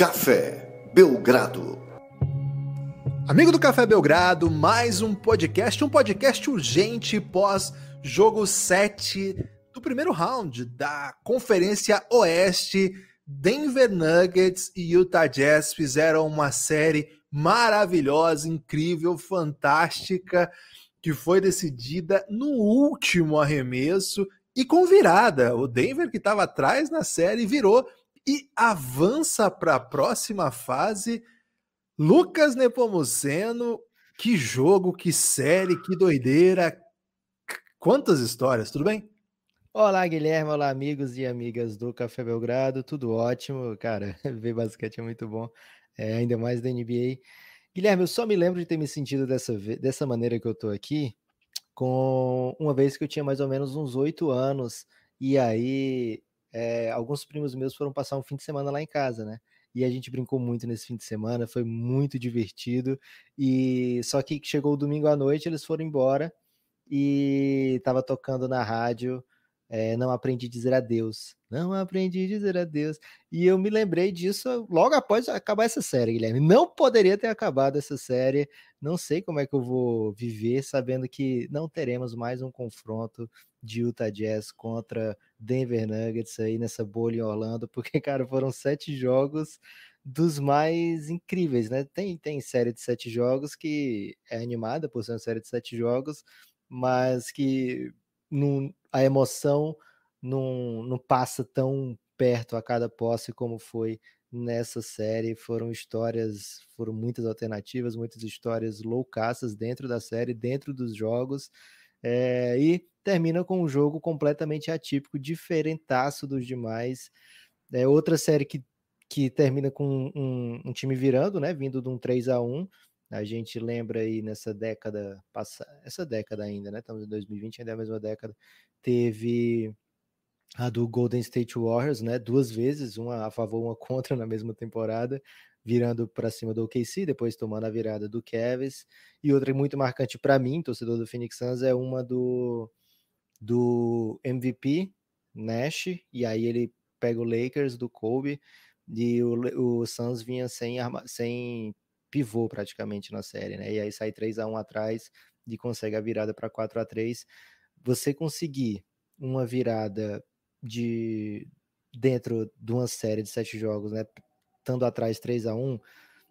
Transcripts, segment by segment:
Café Belgrado. Amigo do Café Belgrado, mais um podcast, um podcast urgente pós jogo 7 do primeiro round da Conferência Oeste. Denver Nuggets e Utah Jazz fizeram uma série maravilhosa, incrível, fantástica, que foi decidida no último arremesso e com virada. O Denver, que estava atrás na série, virou e avança para a próxima fase. Lucas Nepomuceno, que jogo, que série, que doideira. Quantas histórias, tudo bem? Olá, Guilherme. Olá, amigos e amigas do Café Belgrado. Tudo ótimo. Cara, ver basquete é muito bom, é, ainda mais da NBA. Guilherme, eu só me lembro de ter me sentido dessa, dessa maneira que eu tô aqui, com uma vez que eu tinha mais ou menos uns oito anos, e aí é, alguns primos meus foram passar um fim de semana lá em casa, né? E a gente brincou muito nesse fim de semana, foi muito divertido. E só que chegou o domingo à noite, eles foram embora e tava tocando na rádio. É, não aprendi a dizer adeus. Não aprendi a dizer adeus. E eu me lembrei disso logo após acabar essa série, Guilherme. Não poderia ter acabado essa série. Não sei como é que eu vou viver sabendo que não teremos mais um confronto de Utah Jazz contra Denver Nuggets aí nessa bolha em Orlando, porque, cara, foram sete jogos dos mais incríveis, né? Tem, tem série de sete jogos que é animada por ser uma série de sete jogos, mas que não, a emoção não, não passa tão perto a cada posse como foi nessa série. Foram histórias, foram muitas alternativas, muitas histórias loucaças dentro da série, dentro dos jogos. É, e termina com um jogo completamente atípico, diferentaço dos demais. É outra série que, que termina com um, um time virando, né? Vindo de um 3 a 1 A gente lembra aí nessa década passada, essa década ainda, né? Estamos em 2020, ainda é a mesma década. Teve a do Golden State Warriors, né? Duas vezes, uma a favor, uma contra na mesma temporada virando para cima do OKC, depois tomando a virada do Cavs. E outra muito marcante para mim, torcedor do Phoenix Suns, é uma do, do MVP, Nash, e aí ele pega o Lakers do Kobe, e o, o Suns vinha sem, arma, sem pivô praticamente na série, né? E aí sai 3 a 1 atrás e consegue a virada para 4 a 3. Você conseguir uma virada de dentro de uma série de sete jogos, né? estando atrás 3 a 1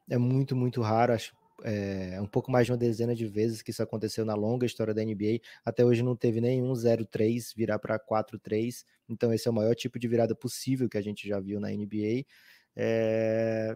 é muito, muito raro. Acho é, um pouco mais de uma dezena de vezes que isso aconteceu na longa história da NBA. Até hoje não teve nenhum 0-3 virar para 4-3. Então, esse é o maior tipo de virada possível que a gente já viu na NBA. É, eh,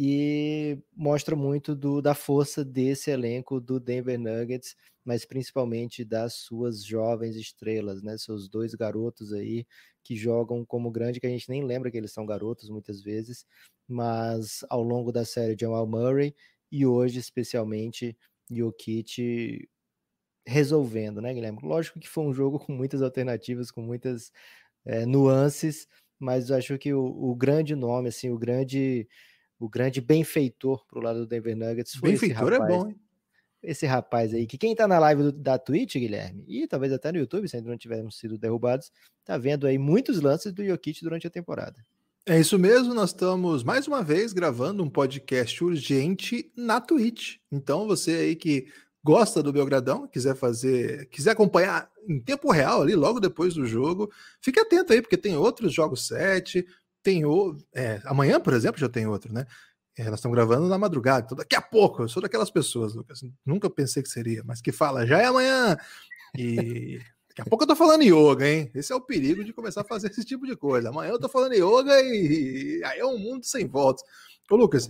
e mostra muito do, da força desse elenco do Denver Nuggets, mas principalmente das suas jovens estrelas, né? Seus dois garotos aí que jogam como grande, que a gente nem lembra que eles são garotos muitas vezes, mas ao longo da série Jamal Murray e hoje especialmente Jokic resolvendo, né, Guilherme? Lógico que foi um jogo com muitas alternativas, com muitas é, nuances, mas acho que o, o, grande nome, assim, o grande o grande benfeitor pro lado do Denver Nuggets foi benfeitor esse é rapaz, é bom, hein? Esse rapaz aí, que quem tá na live do, da Twitch, Guilherme, e talvez até no YouTube, se ainda não tivermos sido derrubados, tá vendo aí muitos lances do Jokic durante a temporada. É isso mesmo, nós estamos mais uma vez gravando um podcast urgente na Twitch. Então, você aí que gosta do Belgradão, quiser fazer, quiser acompanhar em tempo real ali, logo depois do jogo, fique atento aí, porque tem outros jogos 7, tem o. É, amanhã, por exemplo, já tem outro, né? É, nós estamos gravando na madrugada, então daqui a pouco. Eu sou daquelas pessoas, Lucas. Nunca pensei que seria, mas que fala, já é amanhã! E Daqui a pouco eu tô falando yoga, hein? Esse é o perigo de começar a fazer esse tipo de coisa. Amanhã eu tô falando yoga e aí é um mundo sem voltas. Ô, Lucas,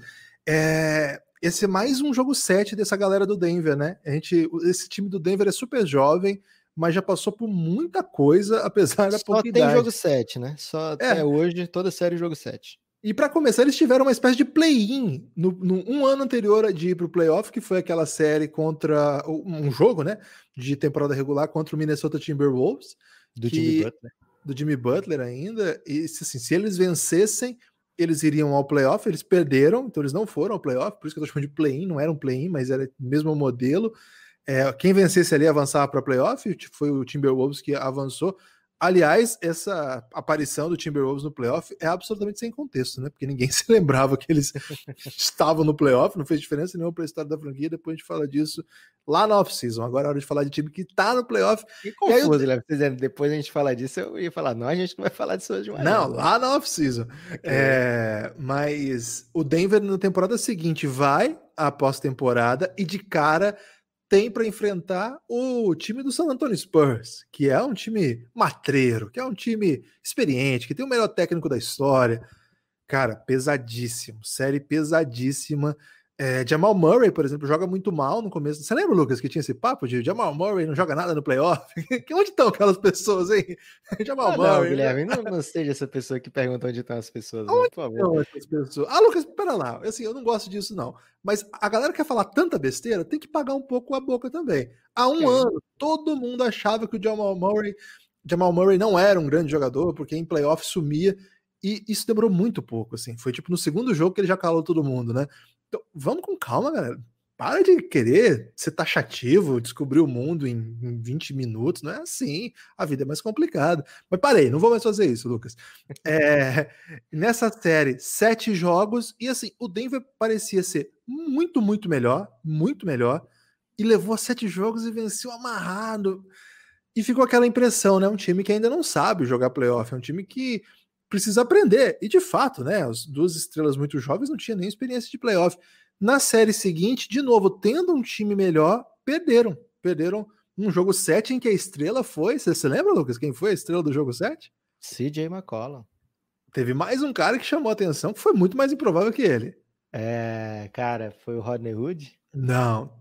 é... esse é mais um jogo 7 dessa galera do Denver, né? A gente... Esse time do Denver é super jovem, mas já passou por muita coisa, apesar da pouca idade. Só tem jogo 7, né? Só é. até é. hoje, toda série jogo 7. E para começar, eles tiveram uma espécie de play-in no, no, um ano anterior de ir para o playoff, que foi aquela série contra um jogo, né, de temporada regular contra o Minnesota Timberwolves do que, Jimmy Butler, do Jimmy Butler ainda. E assim, se eles vencessem, eles iriam ao playoff. Eles perderam, então eles não foram ao playoff. Por isso que eu estou chamando de play-in, não era um play-in, mas era o mesmo modelo. É, quem vencesse ali avançava para playoff. Tipo, foi o Timberwolves que avançou Aliás, essa aparição do Timberwolves no playoff é absolutamente sem contexto, né? Porque ninguém se lembrava que eles estavam no playoff, não fez diferença nenhuma para a história da franquia. Depois a gente fala disso lá na off-season. Agora é hora de falar de time que está no playoff. Que confuso, eu... né? Depois a gente falar disso, eu ia falar, não, a gente não vai falar disso hoje mais. Não, lá na off-season. É... É... mas o Denver na temporada seguinte vai à pós-temporada e de cara tem para enfrentar o time do San Antonio Spurs, que é um time matreiro, que é um time experiente, que tem o melhor técnico da história. Cara, pesadíssimo, série pesadíssima. É, Jamal Murray, por exemplo, joga muito mal no começo. Você lembra, Lucas, que tinha esse papo de Jamal Murray não joga nada no playoff? onde estão aquelas pessoas, hein? Jamal ah, Murray. Não, né? Guilherme, não, não, seja essa pessoa que pergunta onde estão as pessoas, não, por favor. Pessoas? Ah, Lucas, pera lá. Assim, eu não gosto disso, não. Mas a galera que quer falar tanta besteira tem que pagar um pouco a boca também. Há um é. ano, todo mundo achava que o Jamal Murray, Jamal Murray não era um grande jogador, porque em playoff sumia e isso demorou muito pouco, assim. Foi tipo no segundo jogo que ele já calou todo mundo, né? Então, vamos com calma, galera. Para de querer ser taxativo, descobrir o mundo em, em 20 minutos. Não é assim. A vida é mais complicada. Mas parei, não vou mais fazer isso, Lucas. É, nessa série, sete jogos. E assim, o Denver parecia ser muito, muito melhor. Muito melhor. E levou a sete jogos e venceu amarrado. E ficou aquela impressão, né? Um time que ainda não sabe jogar playoff. É um time que precisa aprender. E de fato, né? As duas estrelas muito jovens não tinham nem experiência de playoff. Na série seguinte, de novo, tendo um time melhor, perderam. Perderam um jogo 7 em que a estrela foi. Você se lembra, Lucas, quem foi a estrela do jogo 7? CJ McCollum. Teve mais um cara que chamou atenção, que foi muito mais improvável que ele. É, cara, foi o Rodney Hood? Não.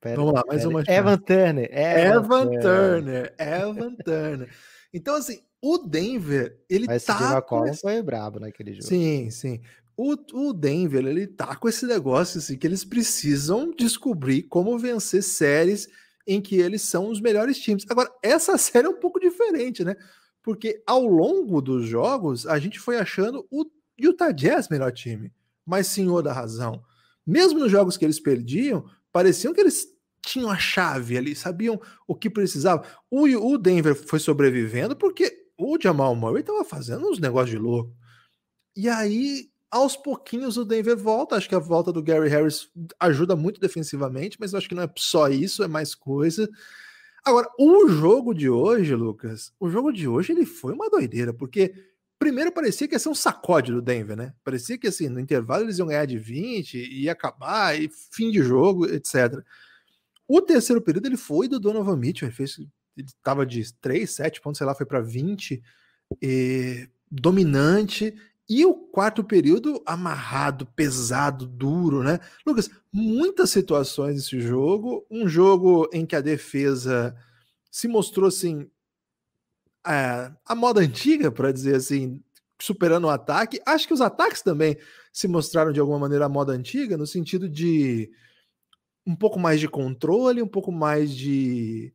Pera, Vamos lá, mais pera. uma. Evan Turner. Evan, Evan Turner. Turner. Evan Turner. Então, assim, o Denver, ele Mas tá. Com esse... foi brabo naquele jogo. Sim, sim. O, o Denver, ele tá com esse negócio assim, que eles precisam descobrir como vencer séries em que eles são os melhores times. Agora, essa série é um pouco diferente, né? Porque ao longo dos jogos, a gente foi achando o Utah Jazz melhor time, mas senhor da razão. Mesmo nos jogos que eles perdiam, pareciam que eles tinham a chave ali, sabiam o que precisava. O, o Denver foi sobrevivendo porque o Jamal Murray estava fazendo uns negócios de louco. E aí, aos pouquinhos, o Denver volta. Acho que a volta do Gary Harris ajuda muito defensivamente, mas acho que não é só isso, é mais coisa. Agora, o jogo de hoje, Lucas, o jogo de hoje ele foi uma doideira, porque primeiro parecia que ia ser um sacode do Denver, né? Parecia que assim, no intervalo eles iam ganhar de 20 e acabar, e fim de jogo, etc. O terceiro período ele foi do Donovan Mitchell, ele fez estava de 3, 7 pontos, sei lá, foi para 20, e, dominante. E o quarto período amarrado, pesado, duro, né? Lucas, muitas situações nesse jogo. Um jogo em que a defesa se mostrou assim. É, a moda antiga, para dizer assim, superando o ataque. Acho que os ataques também se mostraram de alguma maneira a moda antiga, no sentido de um pouco mais de controle, um pouco mais de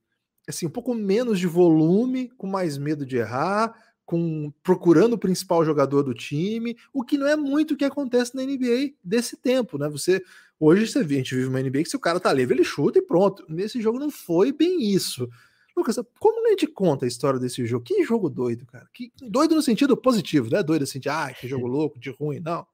assim, um pouco menos de volume, com mais medo de errar, com procurando o principal jogador do time, o que não é muito o que acontece na NBA desse tempo, né? Você hoje você, a gente vive uma NBA que se o cara tá livre, ele chuta e pronto. Nesse jogo não foi bem isso. Lucas, como a gente conta a história desse jogo? Que jogo doido, cara. Que, doido no sentido positivo, né? Doido assim de, ah, que jogo louco, de ruim, não.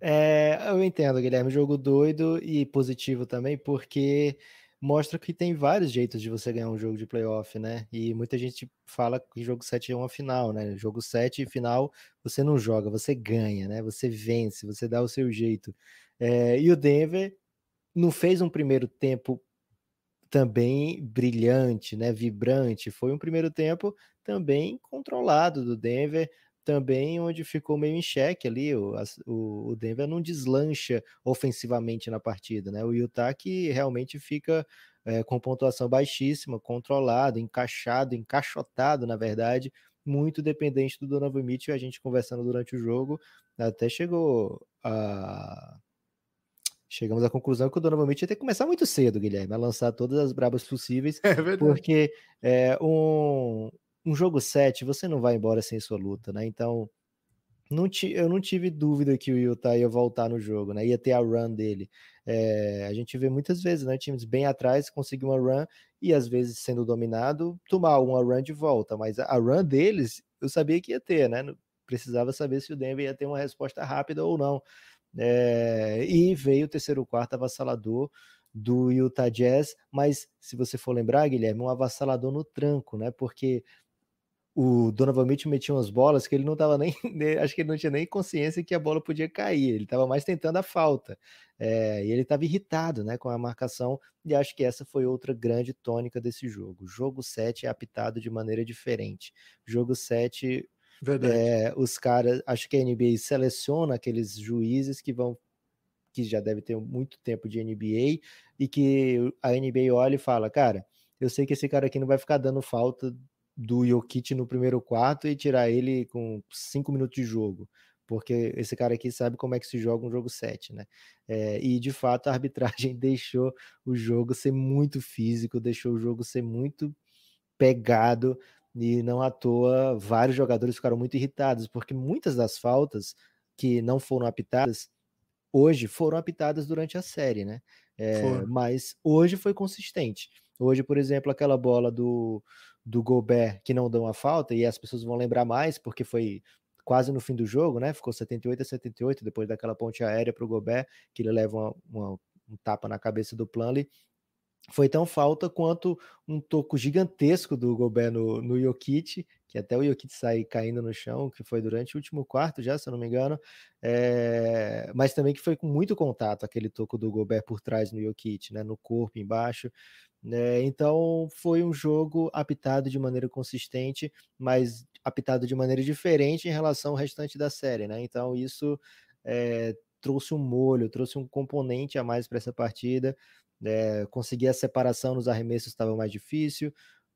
É, eu entendo, Guilherme, jogo doido e positivo também, porque mostra que tem vários jeitos de você ganhar um jogo de playoff, né? E muita gente fala que jogo 7 é uma final, né? Jogo 7 e final você não joga, você ganha, né? Você vence, você dá o seu jeito. É, e o Denver não fez um primeiro tempo também brilhante, né? Vibrante. Foi um primeiro tempo também controlado do Denver também, onde ficou meio em xeque ali. O, o, Denver não deslancha ofensivamente na partida, né? O Utah que realmente fica é, com pontuação baixíssima, controlado, encaixado, encaixotado, na verdade, muito dependente do Donovan Mitchell. A gente conversando durante o jogo, até chegou a chegamos à conclusão que o Donovan Mitchell ia ter que começar muito cedo, Guilherme, a lançar todas as brabas possíveis, é porque é, um, um jogo 7, você não vai embora sem sua luta, né? Então, não ti, eu não tive dúvida que o Utah tá, ia voltar no jogo, né? Ia ter a run dele. É, a gente vê muitas vezes, né? Times bem atrás conseguir uma run e às vezes sendo dominado, tomar uma run de volta. Mas a run deles, eu sabia que ia ter, né? Precisava saber se o Denver ia ter uma resposta rápida ou não. É, e veio o terceiro quarto avassalador do Utah Jazz, mas se você for lembrar, Guilherme, um avassalador no tranco, né? Porque o Donovan Mitchell metia umas bolas que ele não tava nem, né, acho que ele não tinha nem consciência que a bola podia cair, ele estava mais tentando a falta, é, e ele estava irritado, né, com a marcação, e acho que essa foi outra grande tônica desse jogo, jogo 7 é apitado de maneira diferente, jogo 7, é, eh, os caras, acho que a NBA seleciona aqueles juízes que vão que já deve ter muito tempo de NBA e que a NBA olha e fala, cara, eu sei que esse cara aqui não vai ficar dando falta do Jokic no primeiro quarto e tirar ele com cinco minutos de jogo, porque esse cara aqui sabe como é que se joga um jogo 7, né? É, e de fato a arbitragem deixou o jogo ser muito físico, deixou o jogo ser muito pegado, e não à toa vários jogadores ficaram muito irritados, porque muitas das faltas que não foram apitadas hoje foram apitadas durante a série, né? É, mas hoje foi consistente. Hoje, por exemplo, aquela bola do, do Gobert que não dão a falta, e as pessoas vão lembrar mais, porque foi quase no fim do jogo, né? Ficou 78 a 78, depois daquela ponte aérea para o Gobert, que ele leva uma, uma, um tapa na cabeça do Planley. Foi tão falta quanto um toco gigantesco do Gobert no, no Jokic, que até o Jokic sair caindo no chão, que foi durante o último quarto já, se eu não me engano, é... mas também que foi com muito contato aquele toco do Gobert por trás no Jokic, né, no corpo, embaixo. Né? Então foi um jogo apitado de maneira consistente, mas apitado de maneira diferente em relação ao restante da série. Né? Então isso é, trouxe um molho, trouxe um componente a mais para essa partida. É, conseguir a separação nos arremessos estava mais difícil.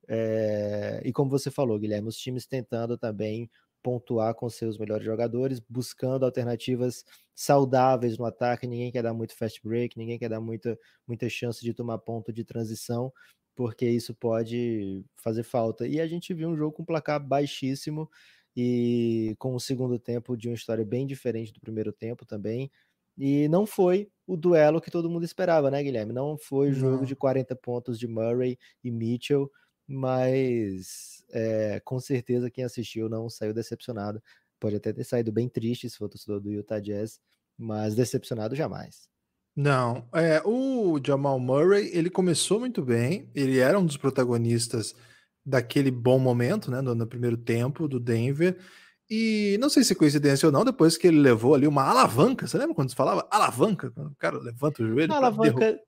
É, e como você falou, Guilherme, os times tentando também pontuar com seus melhores jogadores, buscando alternativas saudáveis no ataque. Ninguém quer dar muito fast break, ninguém quer dar muita, muita chance de tomar ponto de transição, porque isso pode fazer falta. E a gente viu um jogo com um placar baixíssimo e com o segundo tempo de uma história bem diferente do primeiro tempo também. E não foi o duelo que todo mundo esperava, né, Guilherme? Não foi o jogo de 40 pontos de Murray e Mitchell mas é, com certeza quem assistiu não saiu decepcionado. Pode até ter saído bem triste se for torcedor do Utah Jazz, mas decepcionado jamais. Não, é, o Jamal Murray ele começou muito bem, ele era um dos protagonistas daquele bom momento, né, no, no primeiro tempo do Denver. E não sei se é coincidência ou não, depois que ele levou ali uma alavanca, você lembra quando se falava alavanca? O cara levanta o joelho. Alavanca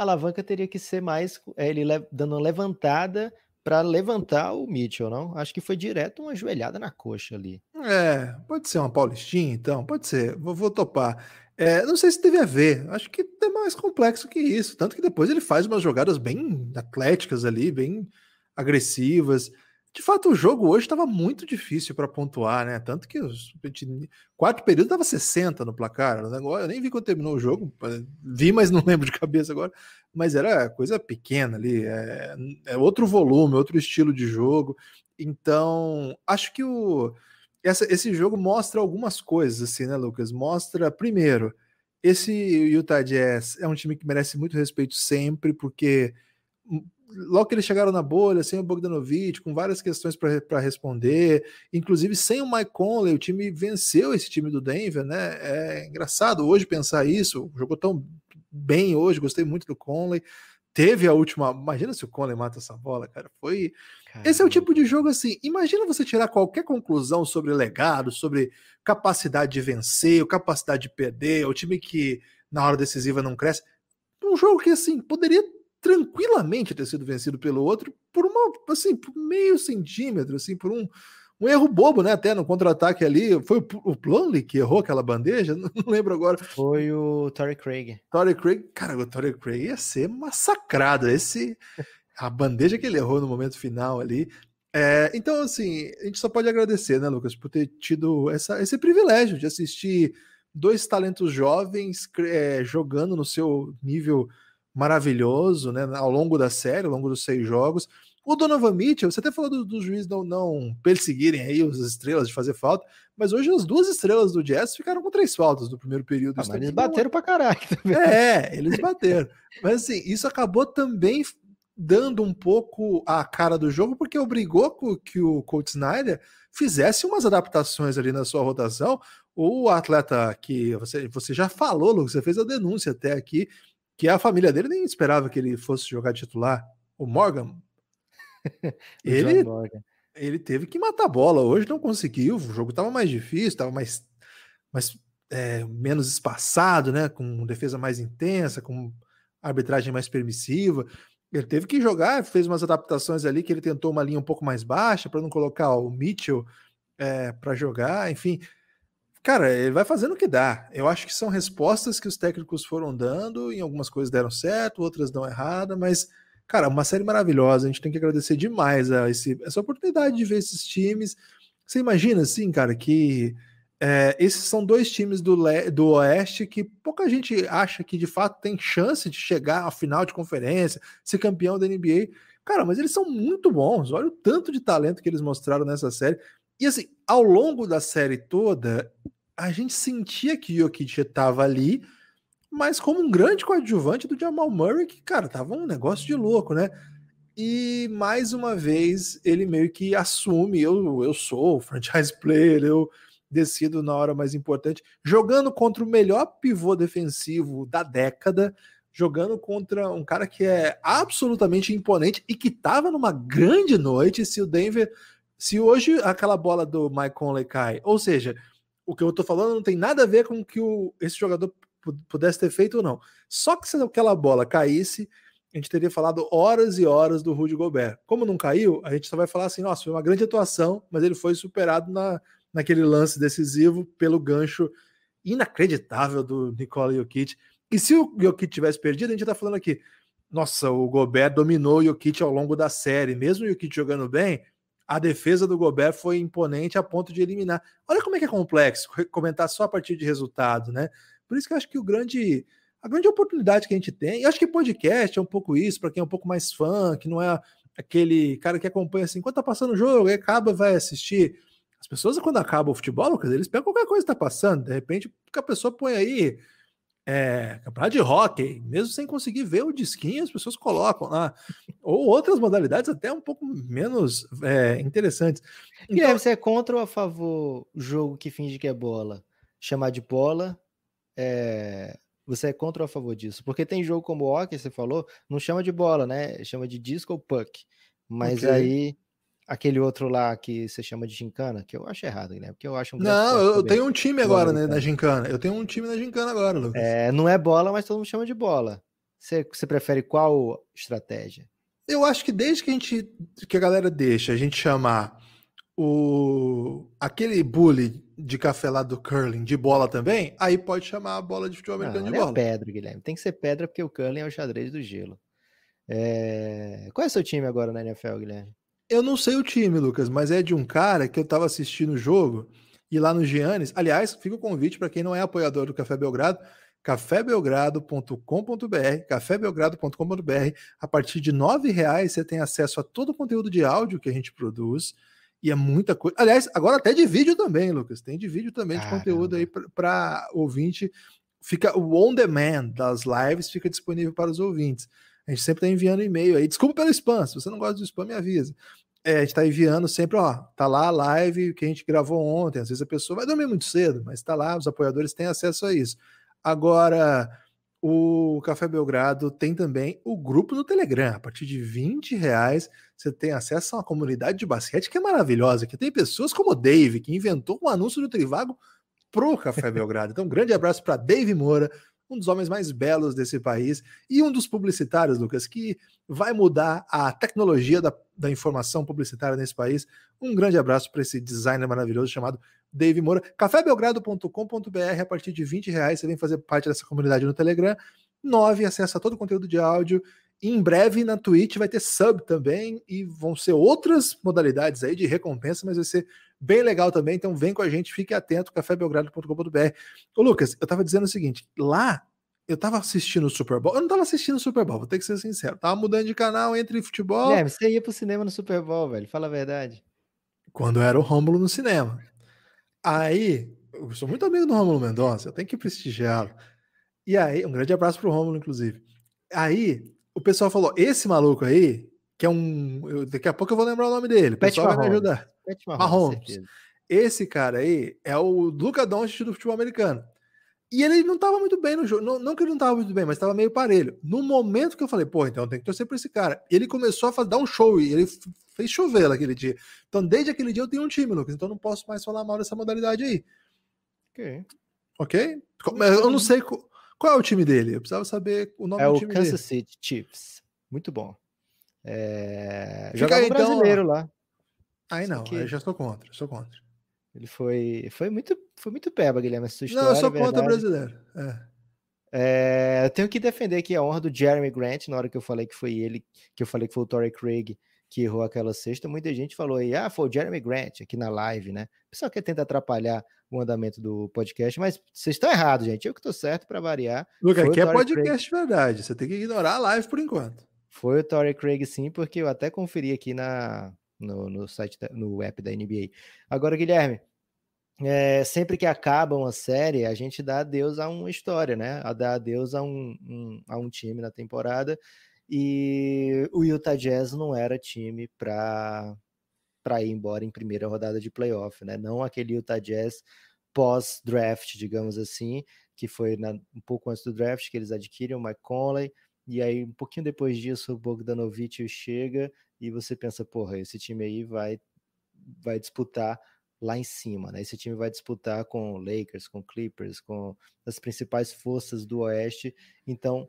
a alavanca teria que ser mais é, ele dando uma levantada para levantar o Mitchell, não? Acho que foi direto uma joelhada na coxa ali. É, pode ser uma paulistinha, então, pode ser. Vou, vou topar. É, não sei se teve a ver, acho que é mais complexo que isso. Tanto que depois ele faz umas jogadas bem atléticas ali, bem agressivas. De fato, o jogo hoje estava muito difícil para pontuar, né? Tanto que quatro períodos estava 60 no placar. Agora, eu nem vi quando terminou o jogo, vi, mas não lembro de cabeça agora. Mas era coisa pequena ali, é, é outro volume, outro estilo de jogo. Então, acho que o, essa, esse jogo mostra algumas coisas, assim, né, Lucas? Mostra, primeiro, esse Utah Jazz é um time que merece muito respeito sempre, porque hum, logo que eles chegaram na bolha, sem o Bogdanovich, com várias questões para responder, inclusive sem o Mike Conley, o time venceu esse time do Denver, né? É engraçado hoje pensar isso, jogou tão bem hoje, gostei muito do Conley. Teve a última. Imagina se o Conley mata essa bola, cara. Foi. Caramba. Esse é o tipo de jogo assim. Imagina você tirar qualquer conclusão sobre legado, sobre capacidade de vencer, ou capacidade de perder, o time que na hora decisiva não cresce. Um jogo que assim poderia tranquilamente ter sido vencido pelo outro por uma assim por meio centímetro assim por um, um erro bobo né até no contra-ataque ali foi o, o Plumlee que errou aquela bandeja não lembro agora foi o Tory Craig Tory Craig cara o Craig ia ser massacrado esse a bandeja que ele errou no momento final ali é, então assim a gente só pode agradecer né Lucas por ter tido essa, esse privilégio de assistir dois talentos jovens é, jogando no seu nível maravilhoso né, ao longo da série, ao longo dos seis jogos. O Donovan Mitchell, você até falou dos do juízes não, não perseguirem aí as estrelas de fazer falta, mas hoje as duas estrelas do Jazz ficaram com três faltas no primeiro período. Ah, eles é bateram para pra caralho também. É, eles bateram. mas assim, isso acabou também dando um pouco a cara do jogo, porque obrigou que o Coach Snyder fizesse umas adaptações ali na sua rotação. O atleta que você, você já falou, Lucas, você fez a denúncia até aqui, que a família dele nem esperava que ele fosse jogar titular, o Morgan. o ele, Morgan. ele teve que matar a bola, hoje não conseguiu, o jogo estava mais difícil, estava mais, mais é, menos espaçado, né? com defesa mais intensa, com arbitragem mais permissiva. Ele teve que jogar, fez umas adaptações ali que ele tentou uma linha um pouco mais baixa para não colocar ó, o Mitchell é, para jogar, enfim. Cara, ele vai fazendo o que dá. Eu acho que são respostas que os técnicos foram dando, em algumas coisas deram certo, outras dão errada, mas, cara, uma série maravilhosa. A gente tem que agradecer demais a esse, essa oportunidade de ver esses times. Você imagina, assim, cara, que é, esses são dois times do, Le do Oeste que pouca gente acha que de fato tem chance de chegar à final de conferência, ser campeão da NBA. Cara, mas eles são muito bons. Olha o tanto de talento que eles mostraram nessa série. E assim, ao longo da série toda, a gente sentia que o Jokic estava ali, mas como um grande coadjuvante do Jamal Murray, que, cara, tava um negócio de louco, né? E mais uma vez ele meio que assume: eu, eu sou o franchise player, eu decido na hora mais importante, jogando contra o melhor pivô defensivo da década, jogando contra um cara que é absolutamente imponente e que estava numa grande noite. Se o Denver se hoje aquela bola do Mike Conley cai, ou seja, o que eu tô falando não tem nada a ver com que o, esse jogador pudesse ter feito ou não. Só que se aquela bola caísse, a gente teria falado horas e horas do Rudy Gobert. Como não caiu, a gente só vai falar assim: nossa, foi uma grande atuação, mas ele foi superado na, naquele lance decisivo pelo gancho inacreditável do Nikola Jokic. E se o Jokic tivesse perdido, a gente tá falando aqui: nossa, o Gobert dominou o Jokic ao longo da série, mesmo o Jokic jogando bem, a defesa do Gobert foi imponente a ponto de eliminar. Olha como é que é complexo comentar só a partir de resultado, né? Por isso que eu acho que o grande a grande oportunidade que a gente tem, e acho que podcast é um pouco isso, para quem é um pouco mais fã, que não é aquele cara que acompanha assim, enquanto tá passando o jogo, aí acaba vai assistir. As pessoas, quando acaba o futebol, eles pegam qualquer coisa que tá passando, de repente, a pessoa põe aí é, campeonato de hockey, mesmo sem conseguir ver o disquinho, as pessoas colocam lá. Ou outras modalidades até um pouco menos é, interessantes. Então... aí, você é contra ou a favor jogo que finge que é bola? Chamar de bola é, você é contra ou a favor disso? Porque tem jogo como o hockey, você falou, não chama de bola, né? Chama de disco ou puck. Mas okay. aí aquele outro lá que você chama de gincana, que eu acho errado, né? Porque eu acho um Não, eu também. tenho um time agora, né, na gincana. Eu tenho um time na gincana agora, Lucas. É, não é bola, mas todo mundo chama de bola. Você, você prefere qual estratégia? Eu acho que desde que a gente que a galera deixa a gente chamar o aquele bully de café lá do curling de bola também, aí pode chamar a bola de futebol americano não, de é bola. É pedra, Guilherme. Tem que ser pedra porque o curling é o xadrez do gelo. É... Qual é o seu time agora na NFL, Guilherme? Eu não sei o time, Lucas, mas é de um cara que eu estava assistindo o jogo e lá no Giannis. Aliás, fica o convite para quem não é apoiador do Café Belgrado, cafébelgrado.com.br, cafébelgrado.com.br. A partir de R$ reais você tem acesso a todo o conteúdo de áudio que a gente produz. E é muita coisa. Aliás, agora até de vídeo também, Lucas. Tem de vídeo também, Caramba. de conteúdo aí para ouvinte. Fica o on demand das lives, fica disponível para os ouvintes. A gente sempre está enviando e-mail aí. Desculpa pelo spam, se você não gosta do spam, me avisa. É, a gente está enviando sempre, ó, tá lá a live que a gente gravou ontem. Às vezes a pessoa vai dormir muito cedo, mas está lá, os apoiadores têm acesso a isso. Agora, o Café Belgrado tem também o grupo no Telegram. A partir de 20 reais você tem acesso a uma comunidade de basquete que é maravilhosa, que tem pessoas como o Dave, que inventou um anúncio do Trivago pro Café Belgrado. Então, um grande abraço para Dave Moura, um dos homens mais belos desse país e um dos publicitários, Lucas, que vai mudar a tecnologia da, da informação publicitária nesse país. Um grande abraço para esse designer maravilhoso chamado Dave Moura. cafébelgrado.com.br, a partir de 20 reais, você vem fazer parte dessa comunidade no Telegram. 9, acessa todo o conteúdo de áudio em breve na Twitch vai ter sub também e vão ser outras modalidades aí de recompensa, mas vai ser bem legal também. Então vem com a gente, fique atento, cafébelgrado.com.br. Ô Lucas, eu tava dizendo o seguinte, lá eu tava assistindo o Super Bowl. Eu não tava assistindo o Super Bowl, vou ter que ser sincero. Tava mudando de canal entre futebol. É, você ia pro cinema no Super Bowl, velho. Fala a verdade. Quando era o Rômulo no cinema. Aí, eu sou muito amigo do Rômulo Mendonça, eu tenho que prestigiá-lo. E aí, um grande abraço pro Rômulo, inclusive. Aí, o pessoal falou: esse maluco aí, que é um. Eu, daqui a pouco eu vou lembrar o nome dele. O pessoal Pet vai Mahomes. me ajudar. Pet Mahomes. Mahomes. Esse cara aí é o Luca Doncic do futebol americano. E ele não estava muito bem no jogo. Não, não, que ele não estava muito bem, mas estava meio parelho. No momento que eu falei, pô, então tem que torcer para esse cara. Ele começou a fazer, dar um show e ele fez chover aquele dia. Então, desde aquele dia eu tenho um time, Lucas. Então não posso mais falar mal dessa modalidade aí. Ok. Ok? Eu não uhum. sei. Qual é o time dele? Eu precisava saber o nome é do time dele. É o Kansas City Chiefs. Muito bom. É... Fica aí, um então, brasileiro lá. Aí não, que... aí já estou contra, sou contra. Ele foi, foi muito, foi muito peba, Guilherme, essa história. Não, eu sou contra brasileiro. É. É, eu tenho que defender aqui a honra do Jeremy Grant na hora que eu falei que foi ele, que eu falei que foi o Torrey Craig que errou aquela sexta, muita gente falou aí, ah, foi o Jeremy Grant aqui na live, né? O pessoal quer tentar atrapalhar o andamento do podcast, mas vocês estão errados, gente. Eu que estou certo para variar. Luca, aqui é podcast Craig. verdade. Você tem que ignorar a live por enquanto. Foi o Torrey Craig, sim, porque eu até conferi aqui na, no, no site, da, no app da NBA. Agora, Guilherme, é, sempre que acaba uma série, a gente dá adeus a uma história, né? A dar adeus a um, um, a um time na temporada. E o Utah Jazz não era time para para ir embora em primeira rodada de playoff, né? Não aquele Utah Jazz pós-draft, digamos assim, que foi na, um pouco antes do draft que eles adquirem o Mike Conley, e aí um pouquinho depois disso o Bogdanovich chega e você pensa, porra, esse time aí vai vai disputar lá em cima, né? Esse time vai disputar com Lakers, com Clippers, com as principais forças do Oeste. Então,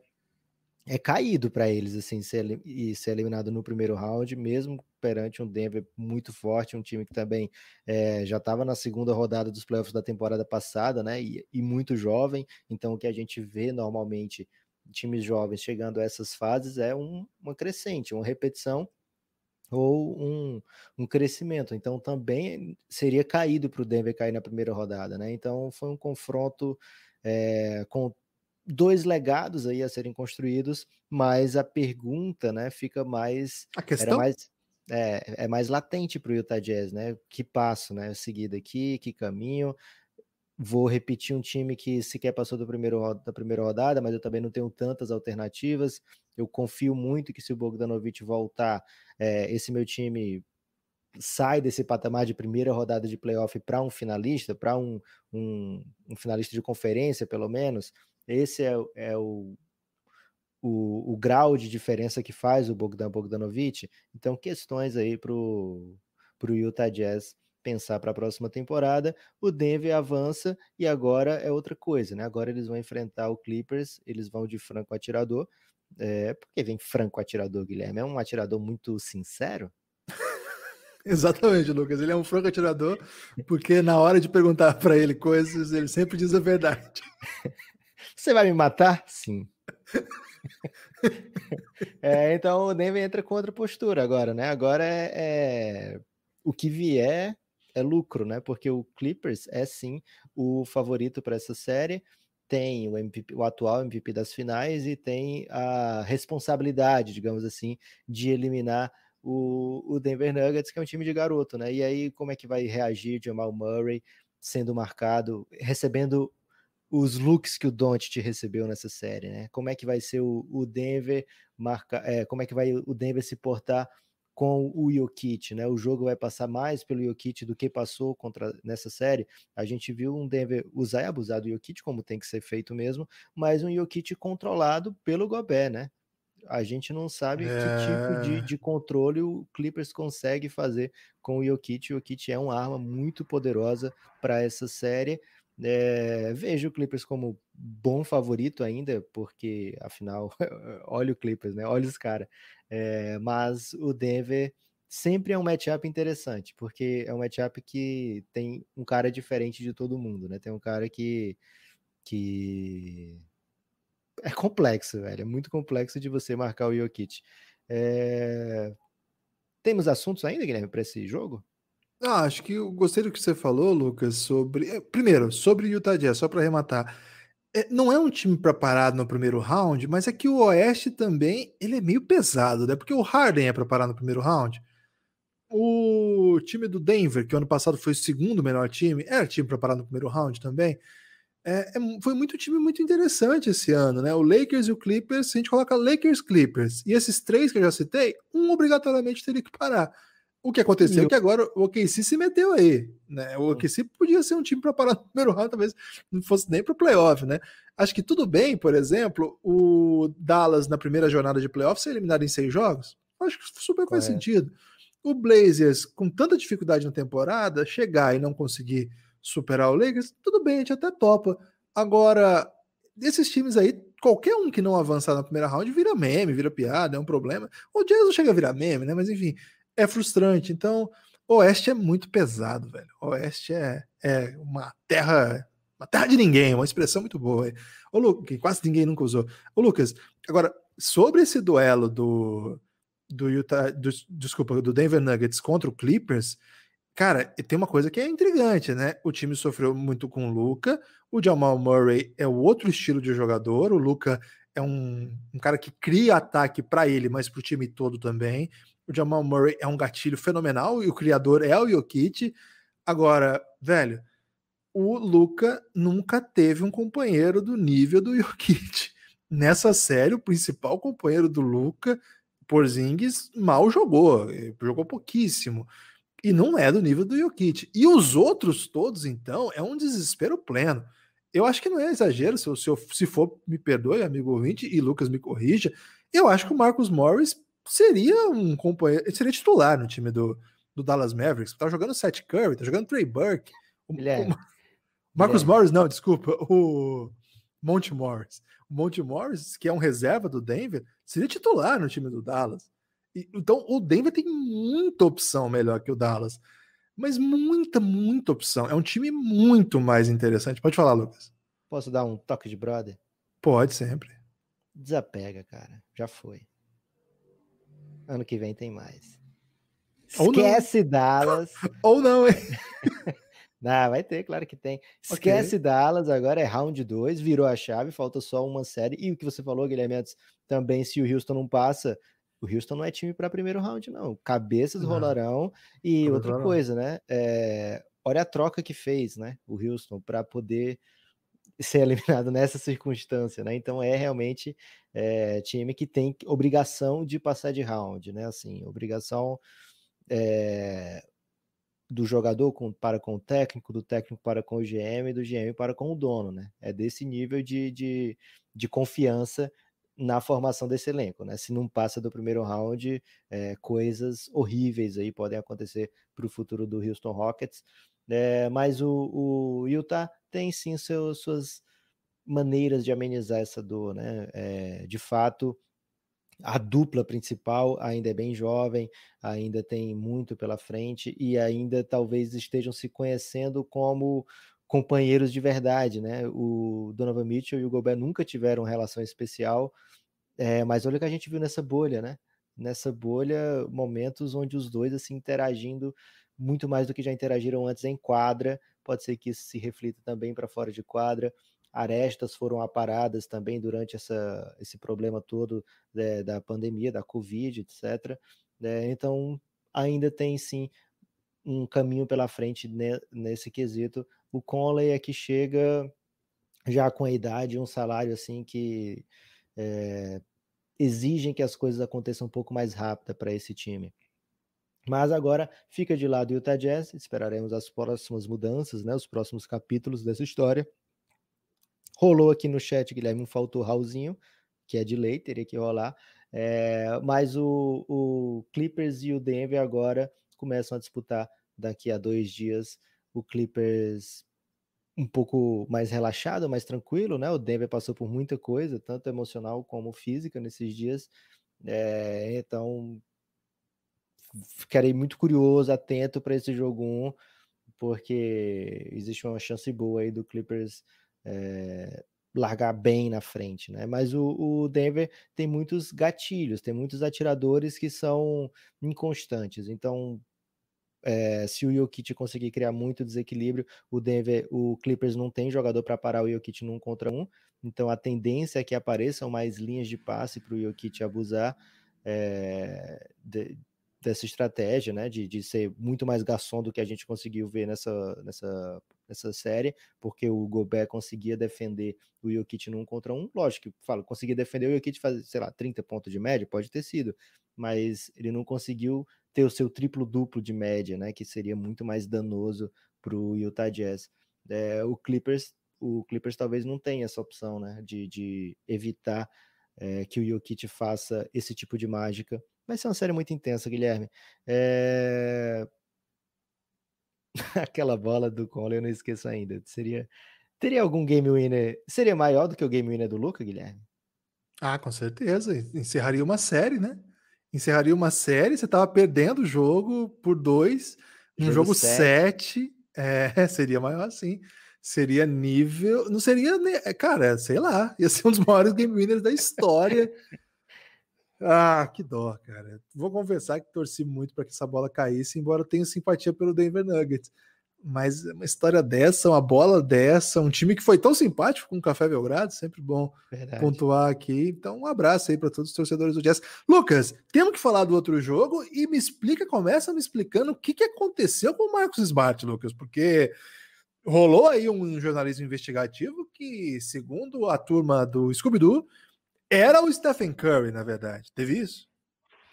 é caído para eles assim ser, e ser eliminado no primeiro round, mesmo perante um Denver muito forte, um time que também é, já estava na segunda rodada dos playoffs da temporada passada, né? E, e, muito jovem. Então, o que a gente vê normalmente times jovens chegando a essas fases é um, uma crescente, uma repetição ou um, um crescimento. Então, também seria caído para o Denver cair na primeira rodada, né? Então, foi um confronto é, com dois legados aí a serem construídos, mas a pergunta, né, fica mais a questão mais, é, é mais latente para o Utah Jazz, né? Que passo, né? Seguida aqui, que caminho? Vou repetir um time que sequer passou do primeiro, da primeira rodada, mas eu também não tenho tantas alternativas. Eu confio muito que se o Bogdanovich voltar, é, esse meu time sai desse patamar de primeira rodada de playoff para um finalista, para um, um, um finalista de conferência, pelo menos. Esse é, é o, o, o, grau de diferença que faz o Bogdan Bogdanovic. Então, questões aí para o Utah Jazz pensar para a próxima temporada. O Denver avança e agora é outra coisa, né? Agora eles vão enfrentar o Clippers, eles vão de franco atirador. É, porque vem franco atirador, Guilherme? É um atirador muito sincero? Exatamente, Lucas. Ele é um franco atirador, porque na hora de perguntar para ele coisas, ele sempre diz a verdade. Você vai me matar? Sim. é, então o Denver entra com outra postura agora, né? Agora é, é, o que vier é lucro, né? Porque o Clippers é sim o favorito para essa série. Tem o, MVP, o atual MVP das finais e tem a responsabilidade, digamos assim, de eliminar o, o Denver Nuggets, que é um time de garoto, né? E aí, como é que vai reagir Jamal Murray sendo marcado, recebendo os looks que o te recebeu nessa série, né? Como é que vai ser o, o Denver marca, é, como é que vai o Denver se portar com o Jokic, né? O jogo vai passar mais pelo Jokic do que passou contra nessa série. A gente viu um Denver usar e abusar do Jokic como tem que ser feito mesmo, mas um Jokic controlado pelo Gobert, né? A gente não sabe é... que tipo de, é. de, controle o Clippers consegue fazer com o Jokic. O Jokic é uma arma muito poderosa para essa série é, vejo o Clippers como bom favorito ainda, porque afinal, olha o Clippers, né? Olha os caras. É, eh, mas o Denver sempre é um matchup interessante, porque é um matchup que tem um cara diferente de todo mundo, né? Tem um cara que. que... É complexo, velho. É muito complexo de você marcar o Jokic. É... Temos assuntos ainda, Guilherme, para esse jogo? Ah, acho que eu gostei do que você falou, Lucas, sobre. Eh, primeiro, sobre Utah Jazz, só para arrematar. É, não é um time preparado no primeiro round, mas é que o Oeste também ele é meio pesado, né? Porque o Harden é preparado no primeiro round. O time do Denver, que ano passado foi o segundo melhor time, era time preparado no primeiro round também. É, é, foi muito time muito interessante esse ano, né? O Lakers e o Clippers, se a gente coloca Lakers Clippers e esses três que eu já citei, um obrigatoriamente teria que parar. O que aconteceu é que agora o OKC se meteu aí, né? O OKC podia ser um time para parar no primeiro round, talvez não fosse nem para o playoff, né? Acho que tudo bem, por exemplo, o Dallas na primeira jornada de playoff ser eliminado em seis jogos. Acho que super Correto. faz sentido. O Blazers, com tanta dificuldade na temporada, chegar e não conseguir superar o Lakers, tudo bem, a gente até topa. Agora, esses times aí, qualquer um que não avançar na primeira round vira meme, vira piada, é um problema. O Jazz não chega a virar meme, né? Mas enfim, é frustrante. Então, Oeste é muito pesado, velho. Oeste é, é uma terra. Uma terra de ninguém, uma expressão muito boa. O Lucas, quase ninguém nunca usou. O Lucas, agora, sobre esse duelo do, do Utah, do, desculpa, do Denver Nuggets contra o Clippers, cara, tem uma coisa que é intrigante, né? O time sofreu muito com o Luca, o Jamal Murray é outro estilo de jogador, o Luca é um, um cara que cria ataque para ele, mas para o time todo também. O Jamal Murray é um gatilho fenomenal e o criador é o Jokic. Agora, velho, o Luca nunca teve um companheiro do nível do Jokic. Nessa série, o principal companheiro do Luca, Porzingis, mal jogou, eh, jogou pouquíssimo. E não é do nível do Jokic. E os outros todos, então, é um desespero pleno. Eu acho que não é exagero, se, eu, se, eu, se for, me perdoe, amigo ouvinte, e Lucas me corrija, eu acho que o Marcos Morris seria um companheiro, seria titular no time do, do Dallas Mavericks. Tá jogando Seth Curry, tá jogando Trey Burke. O, é. o é. Morris, não, desculpa, o Monte Morris. O Monte Morris, que é um reserva do Denver, seria titular no time do Dallas. E, então o Denver tem muita opção melhor que o Dallas. Mas muita, muita opção. É um time muito mais interessante. Pode falar, Lucas. Posso dar um toque de brother? Pode, sempre. Desapega, cara. Já foi. Ano que vem tem mais. Esquece Dallas. Ou não, hein? não, ah, vai ter, claro que tem. Esquece okay. Dallas, agora é round 2, virou a chave, falta só uma série. E o que você falou, Guilherme, antes, também se o Houston não passa, o Houston não é time para primeiro round, não. Cabeças não. rolarão. E outra coisa, né? É, olha a troca que fez, né? O Houston para poder ser eliminado nessa circunstância, né? Então é realmente é, time que tem obrigação de passar de round, né? Assim, obrigação é, do jogador com, para com o técnico, do técnico para com o GM, do GM para com o dono, né? É desse nível de, de, de confiança na formação desse elenco, né? Se não passa do primeiro round, é, coisas horríveis aí podem acontecer para o futuro do Houston Rockets. É, mas o, o Utah tem sim seu, suas maneiras de amenizar essa dor, né? É, de fato, a dupla principal ainda é bem jovem, ainda tem muito pela frente e ainda talvez estejam se conhecendo como companheiros de verdade, né? O Donovan Mitchell e o Gobert nunca tiveram relação especial, é, mas olha o que a gente viu nessa bolha, né? Nessa bolha, momentos onde os dois assim interagindo muito mais do que já interagiram antes em quadra pode ser que isso se reflita também para fora de quadra. Arestas foram aparadas também durante essa, esse problema todo né, da pandemia, da Covid, etc. Né. então, ainda tem sim um caminho pela frente nesse quesito. O Conley é que chega já com a idade, um salário assim que é, exigem que as coisas aconteçam um pouco mais rápida para esse time. Mas agora fica de lado o Utah Jazz, esperaremos as próximas mudanças, né, os próximos capítulos dessa história. Rolou aqui no chat, Guilherme, um faltou Raulzinho, que é de lei, teria que rolar. É, mas o, o, Clippers e o Denver agora começam a disputar daqui a dois dias. O Clippers um pouco mais relaxado, mais tranquilo, né? O Denver passou por muita coisa, tanto emocional como física nesses dias. É, então ficarei muito curioso, atento para esse jogo 1, porque existe uma chance boa aí do Clippers é, largar bem na frente, né? Mas o, o, Denver tem muitos gatilhos, tem muitos atiradores que são inconstantes, então. É, se o Jokic conseguir criar muito desequilíbrio, o Denver, o Clippers não tem jogador para parar o Jokic num contra um, então a tendência é que apareçam mais linhas de passe para o Jokic abusar, é, de, dessa estratégia, né, de, de ser muito mais garçom do que a gente conseguiu ver nessa, nessa, nessa série, porque o Gobert conseguia defender o Jokic num contra um, lógico que, falo, conseguia defender o Jokic fazer, sei lá, 30 pontos de média, pode ter sido, mas ele não conseguiu ter o seu triplo-duplo de média, né, que seria muito mais danoso para o Utah Jazz. É, o Clippers o Clippers talvez não tenha essa opção, né, de, de evitar é, que o Jokic faça esse tipo de mágica Vai ser uma série muito intensa, Guilherme. É... Aquela bola do Conley eu não esqueço ainda. Seria... Teria algum game winner? Seria maior do que o game winner do Luca, Guilherme? Ah, com certeza. Encerraria uma série, né? Encerraria uma série, você estava perdendo o jogo por dois, um jogo, jogo sete. É, seria maior assim. Seria nível. Não seria. É, cara, sei lá. Ia ser um dos maiores game winners da história. Ah, que dó, cara. Vou confessar que torci muito para que essa bola caísse, embora eu tenha simpatia pelo Denver Nuggets. Mas é uma história dessa, uma bola dessa, um time que foi tão simpático com o Café Belgrado, sempre bom Verdade. pontuar aqui. Então, um abraço aí para todos os torcedores do Jazz. Lucas, temos que falar do outro jogo e me explica, começa me explicando o que, que aconteceu com o Marcos Smart, Lucas, porque rolou aí um jornalismo investigativo que, segundo a turma do Scooby-Doo, era o Stephen Curry, na verdade. Teve isso?